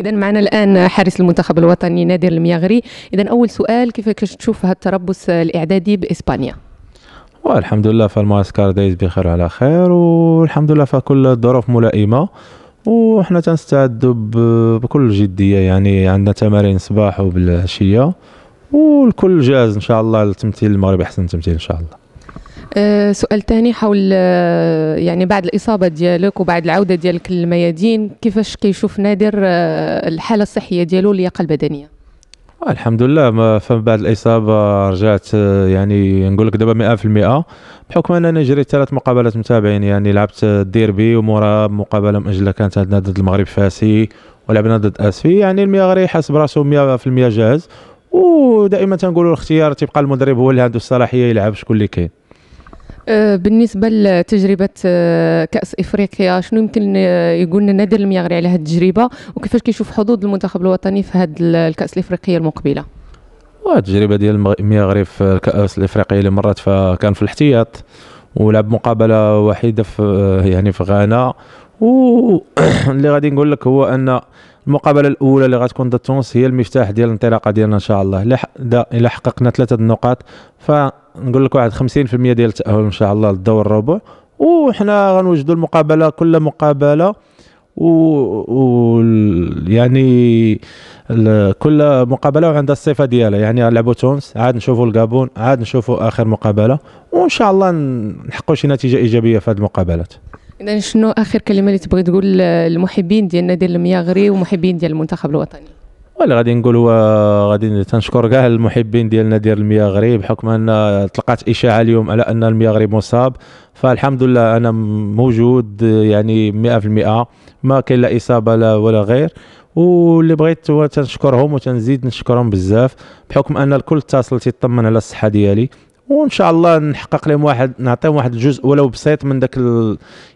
إذا معنا الآن حارس المنتخب الوطني نادر المياغري، إذا أول سؤال كيف تشوف هذا التربص الإعدادي بإسبانيا؟ والحمد لله فالمعسكر دايز بخير على خير والحمد لله فكل الظروف ملائمة وحنا تنستعدوا بكل جدية يعني عندنا تمارين صباح وبالعشية والكل جاهز إن شاء الله لتمثيل المغرب أحسن تمثيل إن شاء الله آه، سؤال ثاني حول آه، يعني بعد الإصابة ديالك وبعد العودة ديالك للميادين كيفاش كيشوف نادر آه، الحالة الصحية ديالو اللياقة البدنية الحمد لله ما فمن بعد الاصابه رجعت يعني نقول لك دابا 100% بحكم انني جريت ثلاث مقابلات متابعين يعني لعبت الديربي ومورا مقابله مؤجلة كانت عندنا ضد المغرب فاسي ولعبنا ضد اسفي يعني المياغري حاس براسو 100% جاهز ودائما تنقولوا الاختيار تيبقى المدرب هو اللي عنده الصلاحيه يلعب شكون اللي كاين آه، بالنسبه لتجربه آه، كاس افريقيا شنو يمكن آه، يقول لنا نادر المياغري على هذه التجربه وكيفاش كيشوف حظوظ المنتخب الوطني في هذه الكاس الافريقيه المقبله التجربه ديال المغرب في الكاس الافريقيه اللي مرات فكان في الاحتياط ولعب مقابله وحيده في يعني في غانا واللي غادي نقول لك هو ان المقابله الاولى اللي غتكون ضد تونس هي المفتاح ديال الانطلاقه ديالنا ان شاء الله الا حققنا ثلاثه النقاط فنقول لك واحد 50% ديال التاهل ان شاء الله للدور الربع وحنا غنوجدوا المقابله كل مقابله و, و... يعني ال... كل مقابله وعندها الصفه ديالها يعني لعبوا تونس عاد نشوفوا الكابون عاد نشوفوا اخر مقابله وان شاء الله نحققوا شي نتيجه ايجابيه في هذه المقابلات اذا شنو اخر كلمه اللي تبغي تقول للمحبين ديال النادي المياغري ومحبين ديال المنتخب الوطني ولا غادي نقول هو آه، غادي تنشكر كاع المحبين ديال نادي المياغري بحكم ان طلقات اشاعه اليوم على ان المياغري مصاب فالحمد لله انا موجود آه، يعني 100% ما كاين لا اصابه لا ولا غير واللي بغيت هو تنشكرهم وتنزيد نشكرهم بزاف بحكم ان الكل اتصل تيطمن على الصحه ديالي وان شاء الله نحقق لهم واحد نعطيهم واحد الجزء ولو بسيط من داك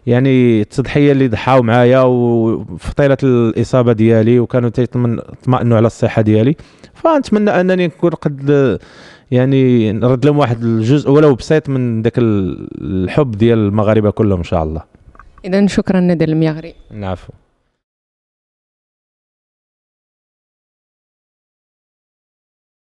يعني التضحيه اللي ضحاو معايا وفي طيله الاصابه ديالي وكانوا تيطمئنوا على الصحه ديالي فنتمنى انني نكون قد يعني نرد لهم واحد الجزء ولو بسيط من داك الحب ديال المغاربه كلهم ان شاء الله اذا شكرا ندى المياغري نعفو